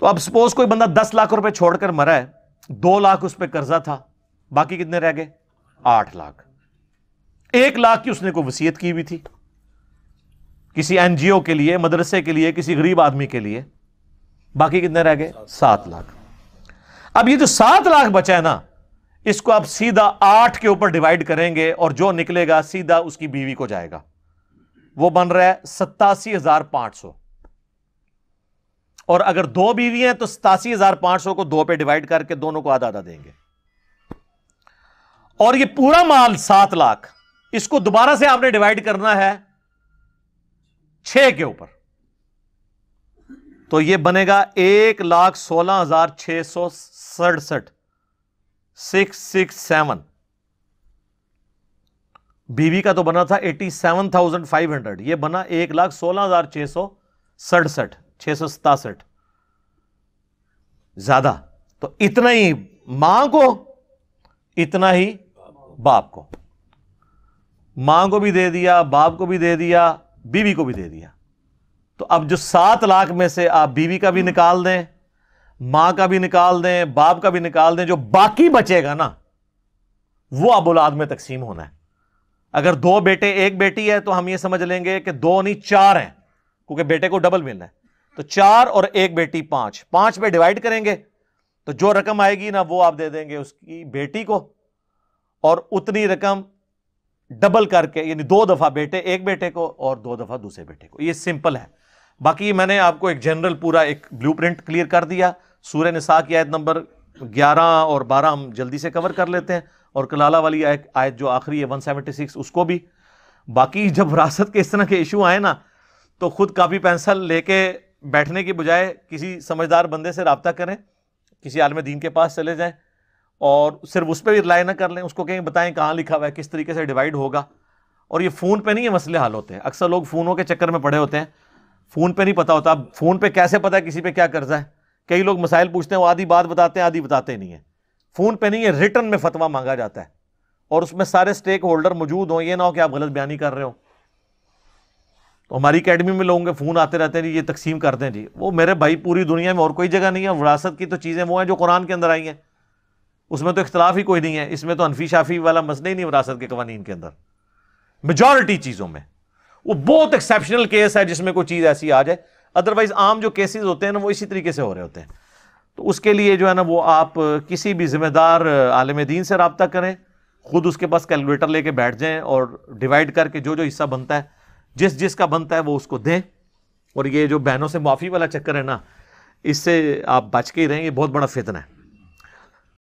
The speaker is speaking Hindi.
तो अब सपोज कोई बंदा दस लाख रुपए छोड़कर मरा है दो लाख उस पर कर्जा था बाकी कितने रह गए आठ लाख एक लाख की उसने को वसीयत की हुई थी किसी एनजीओ के लिए मदरसे के लिए किसी गरीब आदमी के लिए बाकी कितने रह गए सात लाख अब ये जो सात लाख बचा है ना इसको आप सीधा आठ के ऊपर डिवाइड करेंगे और जो निकलेगा सीधा उसकी बीवी को जाएगा वो बन रहा है सत्तासी हजार पांच सौ और अगर दो बीवी हैं तो सतासी हजार पांच सौ को दो पे डिवाइड करके दोनों को आधा आधा देंगे और ये पूरा माल सात लाख इसको दोबारा से आपने डिवाइड करना है छह के ऊपर तो ये बनेगा एक लाख सोलह हजार छह सौ सड़सठ सिक्स सिक्स सेवन बीवी का तो बना था eighty seven thousand five hundred यह बना एक लाख सोलह हजार छह सौ सड़सठ छह ज्यादा तो इतना ही मां को इतना ही बाप को मां को भी दे दिया बाप को भी दे दिया बीवी को भी दे दिया तो अब जो सात लाख में से आप बीवी का भी निकाल दें मां का भी निकाल दें बाप का भी निकाल दें जो बाकी बचेगा ना वो अब औलाद में तकसीम होना है अगर दो बेटे एक बेटी है तो हम ये समझ लेंगे कि दो नहीं चार हैं क्योंकि बेटे को डबल मिलना है तो चार और एक बेटी पांच पांच में डिवाइड करेंगे तो जो रकम आएगी ना वो आप दे देंगे उसकी बेटी को और उतनी रकम डबल करके यानी दो दफा बेटे एक बेटे को और दो दफा दूसरे बेटे को ये सिंपल है बाकी मैंने आपको एक जनरल पूरा एक ब्लूप्रिंट क्लियर कर दिया सूर्य निशा की आयत नंबर 11 और 12 हम जल्दी से कवर कर लेते हैं और कलाला वाली आयत आयत जो आखिरी है 176 उसको भी बाकी जब विरासत के इस तरह के इशू आए ना तो खुद कापी पेंसिल लेके बैठने की बजाय किसी समझदार बंदे से रबता करें किसी आलम दीन के पास चले जाएँ और सिर्फ उस पर भी रिलाई ना कर लें उसको कहीं बताएं कहाँ लिखा हुआ है किस तरीके से डिवाइड होगा और ये फ़ोन पे नहीं ये मसले हाल होते हैं अक्सर लोग फ़ोनों के चक्कर में पड़े होते हैं फ़ोन पे नहीं पता होता अब फ़ोन पे कैसे पता है किसी पे क्या कर्जा है कई लोग मसाइल पूछते हैं वो आधी बात बताते हैं आधी बताते नहीं है फ़ोन पे नहीं है रिटर्न में फतवा मांगा जाता है और उसमें सारे स्टेक होल्डर मौजूद हों ये ना हो कि आप गलत बयानी कर रहे हो तो हमारी अकेडमी में लोगों के फ़ोन आते रहते हैं जी ये तकसीम करते हैं जी वो मेरे भाई पूरी दुनिया में और कोई जगह नहीं है विरासत की तो चीज़ें वो हैं जो कुरान के अंदर आई हैं उसमें तो इख्तलाफ ही कोई नहीं है इसमें तो अनफी शाफी वाला मसला ही नहीं विरासत के कवानीन के अंदर मेजॉरिटी चीज़ों में वो बहुत एक्सेप्शनल केस है जिसमें कोई चीज़ ऐसी आ जाए अदरवाइज आम जो केसेस होते हैं ना वो इसी तरीके से हो रहे होते हैं तो उसके लिए जो है ना वो आप किसी भी जिम्मेदार आलम दीन से रबता करें खुद उसके पास कैलकुलेटर लेके बैठ जाएं और डिवाइड करके जो जो हिस्सा बनता है जिस जिसका बनता है वो उसको दें और ये जो बहनों से माफ़ी वाला चक्कर है ना इससे आप बच के ही रहेंगे बहुत बड़ा फितना है